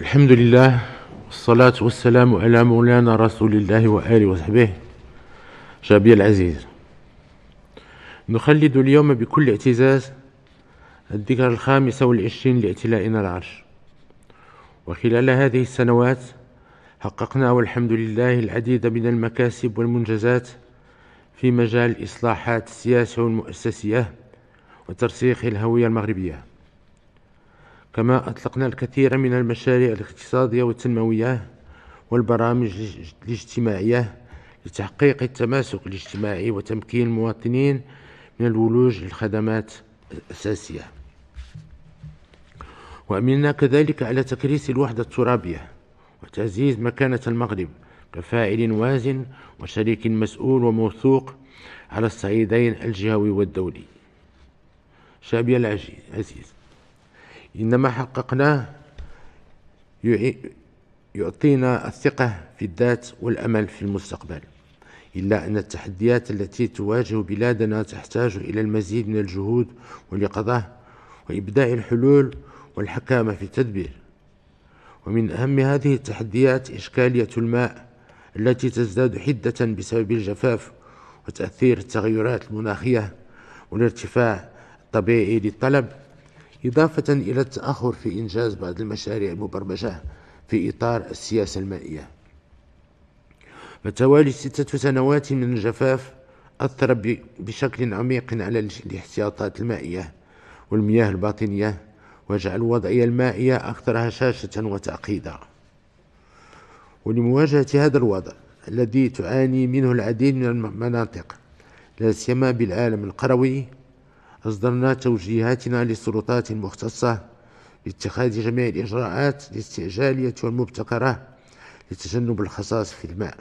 الحمد لله والصلاة والسلام على مولانا رسول الله وآله وصحبه شابي العزيز نخلد اليوم بكل اعتزاز الذكرى الخامسة والعشرين لاعتلائنا العرش وخلال هذه السنوات حققنا والحمد لله العديد من المكاسب والمنجزات في مجال الإصلاحات السياسية والمؤسسية وترسيخ الهوية المغربية كما أطلقنا الكثير من المشاريع الاقتصادية والتنموية والبرامج الاجتماعية لتحقيق التماسك الاجتماعي وتمكين المواطنين من الولوج للخدمات الأساسية وأمننا كذلك على تكريس الوحدة الترابية وتعزيز مكانة المغرب كفاعل وازن وشريك مسؤول وموثوق على الصعيدين الجهوي والدولي شعبي العزيز إنما حققناه يعطينا الثقة في الذات والأمل في المستقبل إلا أن التحديات التي تواجه بلادنا تحتاج إلى المزيد من الجهود واليقظة وإبداع الحلول والحكامة في التدبير ومن أهم هذه التحديات إشكالية الماء التي تزداد حدة بسبب الجفاف وتأثير التغيرات المناخية والارتفاع طبيعي للطلب إضافة إلى التأخر في إنجاز بعض المشاريع المبرمجة في إطار السياسة المائية فتوالي ستة سنوات من الجفاف أثر بشكل عميق على الاحتياطات المائية والمياه الباطنية وجعل الوضعية المائية أكثر هشاشة وتعقيدا ولمواجهة هذا الوضع الذي تعاني منه العديد من المناطق لا سيما بالعالم القروي أصدرنا توجيهاتنا للسلطات المختصة لاتخاذ جميع الإجراءات الاستعجالية والمبتكرة لتجنب الخصاص في الماء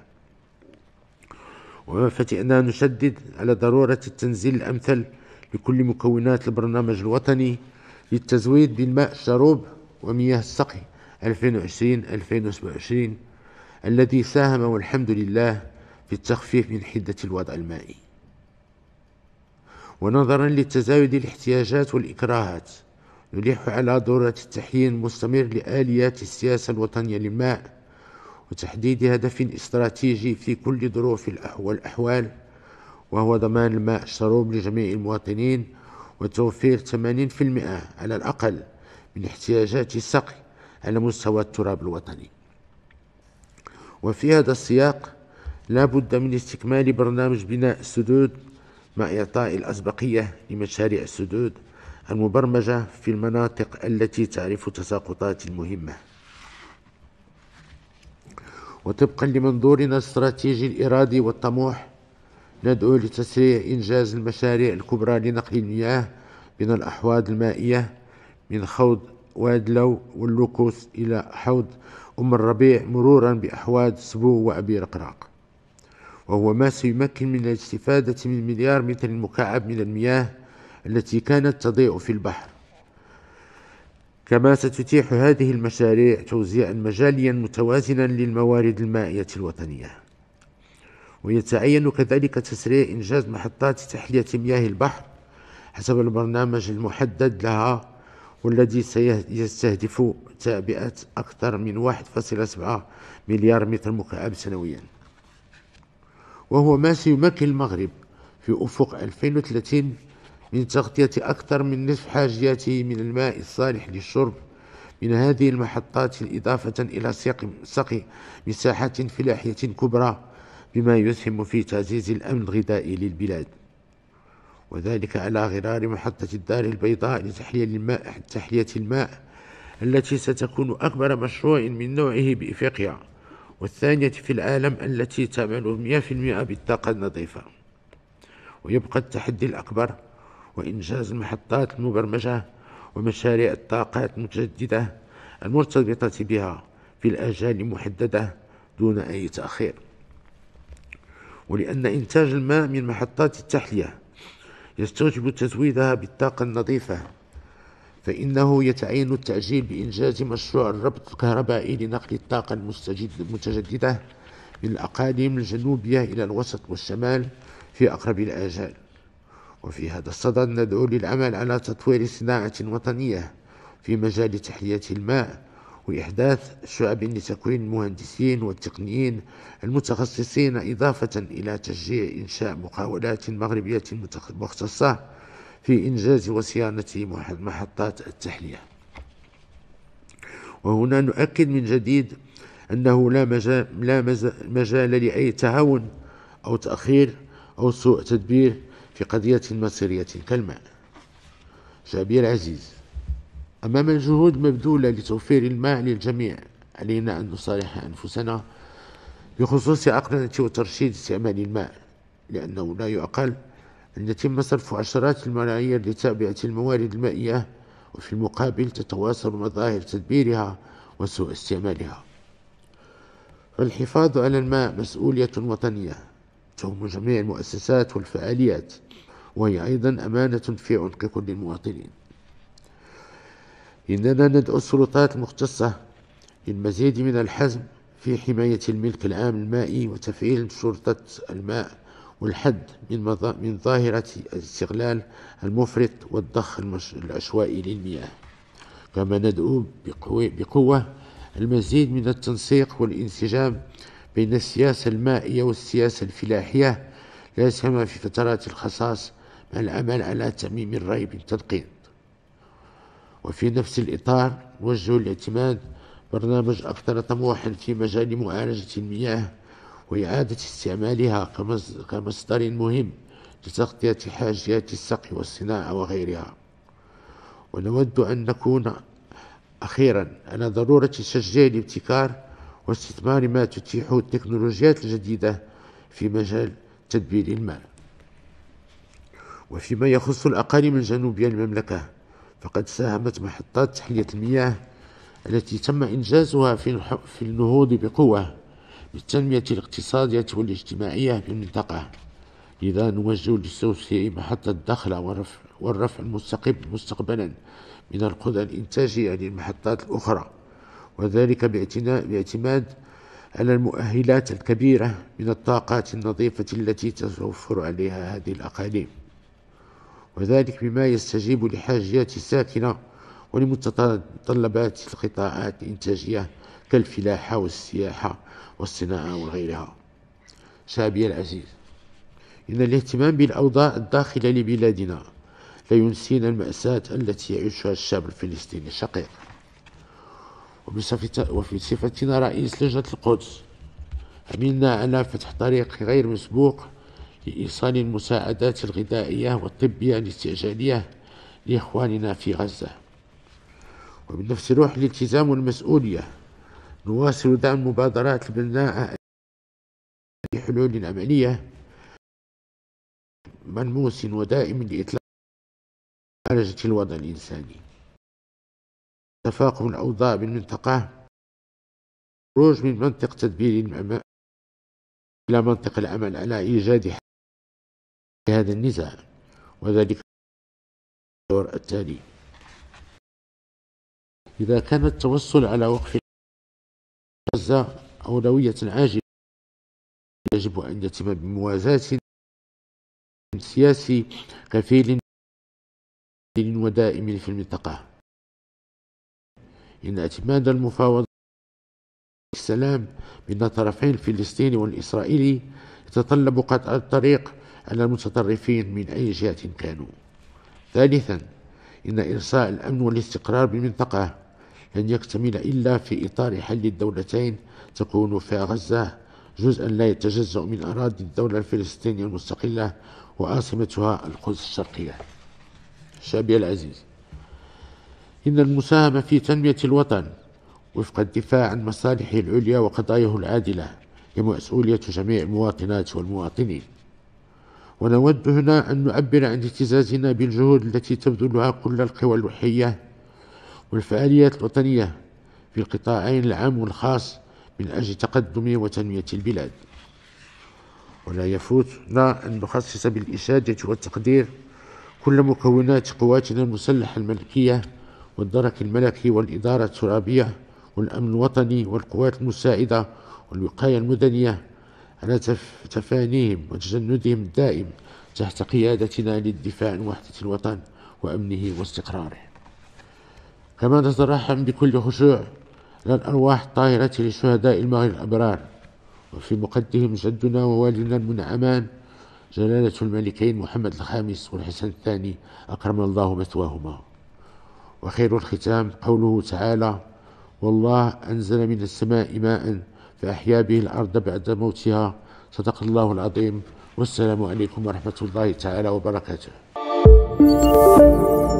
وفتئنا نشدد على ضرورة التنزيل الأمثل لكل مكونات البرنامج الوطني للتزويد بالماء الشروب ومياه السقي 2020-2027 الذي ساهم والحمد لله في التخفيف من حدة الوضع المائي ونظرا لتزايد الاحتياجات والإكراهات نلح على ضرورة التحيين المستمر لآليات السياسة الوطنية للماء وتحديد هدف استراتيجي في كل ظروف والأحوال وهو ضمان الماء الشروب لجميع المواطنين وتوفير 80% على الأقل من احتياجات السقي على مستوى التراب الوطني وفي هذا السياق لا بد من استكمال برنامج بناء السدود مع إعطاء الأسبقية لمشاريع السدود المبرمجة في المناطق التي تعرف تساقطات مهمة وطبقا لمنظورنا الاستراتيجي الإرادي والطموح ندعو لتسريع إنجاز المشاريع الكبرى لنقل المياه من الأحواض المائية من خوض واد لو واللوكوس إلى حوض أم الربيع مرورا بأحواض سبو وأبي رقراق وهو ما سيمكن من الاستفادة من مليار متر مكعب من المياه التي كانت تضيء في البحر كما ستتيح هذه المشاريع توزيعا مجاليا متوازنا للموارد المائية الوطنية ويتعين كذلك تسريع إنجاز محطات تحلية مياه البحر حسب البرنامج المحدد لها والذي سيستهدف تعبئة أكثر من 1.7 مليار متر مكعب سنوياً وهو ما سيمكن المغرب في أفق 2030 من تغطية أكثر من نصف حاجياته من الماء الصالح للشرب من هذه المحطات إضافة إلى سقي مساحات فلاحية كبرى بما يسهم في تعزيز الأمن الغذائي للبلاد وذلك على غرار محطة الدار البيضاء لتحلية الماء, تحلية الماء التي ستكون أكبر مشروع من نوعه بإفريقيا والثانية في العالم التي تعمل 100% بالطاقة النظيفة ويبقى التحدي الأكبر وإنجاز المحطات المبرمجة ومشاريع الطاقات المتجددة المرتبطة بها في الآجال المحددة دون أي تأخير ولأن إنتاج الماء من محطات التحلية يستوجب تزويدها بالطاقة النظيفة فإنه يتعين التعجيل بإنجاز مشروع الربط الكهربائي لنقل الطاقة المتجددة من الأقاليم الجنوبية إلى الوسط والشمال في أقرب الآجال وفي هذا الصدد ندعو للعمل على تطوير صناعة وطنية في مجال تحلية الماء وإحداث شعب لتكوين المهندسين والتقنيين المتخصصين إضافة إلى تشجيع إنشاء مقاولات مغربية مختصة في إنجاز وصيانة محطات التحلية وهنا نؤكد من جديد أنه لا مجال, لا مجال لأي تهاون أو تأخير أو سوء تدبير في قضية مصيرية كالماء شعبي العزيز أمام الجهود مبذولة لتوفير الماء للجميع علينا أن نصالح أنفسنا بخصوص أقرنة وترشيد استعمال الماء لأنه لا يعقل أن يتم صرف عشرات الملايين لتعبئة الموارد المائية وفي المقابل تتواصل مظاهر تدبيرها وسوء استعمالها فالحفاظ على الماء مسؤولية وطنية تهم جميع المؤسسات والفعاليات وهي أيضا أمانة في عنق كل المواطنين إننا ندعو السلطات المختصة للمزيد من الحزم في حماية الملك العام المائي وتفعيل شرطة الماء والحد من من ظاهرة الاستغلال المفرط والضخ العشوائي للمياه كما ندعو بقوة, بقوة المزيد من التنسيق والانسجام بين السياسة المائية والسياسة الفلاحية لا سيما في فترات الخصاص مع العمل على تعميم الري بالتنقيط وفي نفس الإطار نوجه الاعتماد برنامج أكثر طموحا في مجال معالجة المياه وإعادة استعمالها كمصدر مهم لتغطية حاجيات السقي والصناعة وغيرها ونود أن نكون أخيرا على ضرورة تشجيع الابتكار واستثمار ما تتيحه التكنولوجيات الجديدة في مجال تدبير الماء وفيما يخص الأقاليم الجنوبية للمملكة فقد ساهمت محطات تحلية المياه التي تم إنجازها في النهوض بقوة بالتنمية الاقتصادية والاجتماعية في المنطقة لذا نوجه للسوسي محطة الدخل والرفع, والرفع المستقبل مستقبلا من القدرة الإنتاجية للمحطات الأخرى وذلك باعتماد على المؤهلات الكبيرة من الطاقات النظيفة التي تتوفر عليها هذه الأقاليم وذلك بما يستجيب لحاجيات الساكنة ولمتطلبات القطاعات الإنتاجية كالفلاحة والسياحة والصناعة وغيرها شعبي العزيز إن الاهتمام بالأوضاع الداخلة لبلادنا لا ينسينا المأساة التي يعيشها الشعب الفلسطيني الشقيق وفي صفتنا رئيس لجنة القدس عملنا على فتح طريق غير مسبوق لإيصال المساعدات الغذائية والطبية الاستعجالية لإخواننا في غزة وبنفس روح الالتزام والمسؤولية نواصل دعم مبادرات البناء لحلول عملية ملموس ودائم لإطلاق معالجة الوضع الإنساني تفاقم الأوضاع بالمنطقة خروج من منطق تدبير إلى منطق العمل على إيجاد حل لهذا النزاع وذلك الدور التالي إذا كان التوصل على وقف غزة أولوية عاجلة يجب أن يتم بموازاة سياسي كفيل ودائم في المنطقة إن اعتماد المفاوضات السلام بين الطرفين الفلسطيني والإسرائيلي يتطلب قطع الطريق على المتطرفين من أي جهة كانوا ثالثا إن إرساء الأمن والاستقرار بالمنطقة لن يكتمل إلا في إطار حل الدولتين تكون في غزة جزءا لا يتجزأ من أراضي الدولة الفلسطينية المستقلة وعاصمتها القدس الشرقية شابي العزيز إن المساهمة في تنمية الوطن وفق الدفاع عن مصالحه العليا وقضاياه العادلة هي مسؤولية جميع المواطنات والمواطنين ونود هنا أن نعبر عن اهتزازنا بالجهود التي تبذلها كل القوى الوحية والفعاليات الوطنية في القطاعين العام والخاص من أجل تقدم وتنمية البلاد ولا يفوتنا أن نخصص بالإشادة والتقدير كل مكونات قواتنا المسلحة الملكية والدرك الملكي والإدارة الترابية والأمن الوطني والقوات المساعدة والوقاية المدنية على تفانيهم وتجندهم الدائم تحت قيادتنا للدفاع عن وحدة الوطن وأمنه واستقراره كما نترحم بكل خشوع على الأرواح الطاهرة لشهداء المغرب الأبرار وفي مقدهم جدنا ووالدنا المنعمان جلالة الملكين محمد الخامس والحسن الثاني أكرم الله مثواهما وخير الختام قوله تعالى والله أنزل من السماء ماء فأحيا به الأرض بعد موتها صدق الله العظيم والسلام عليكم ورحمة الله تعالى وبركاته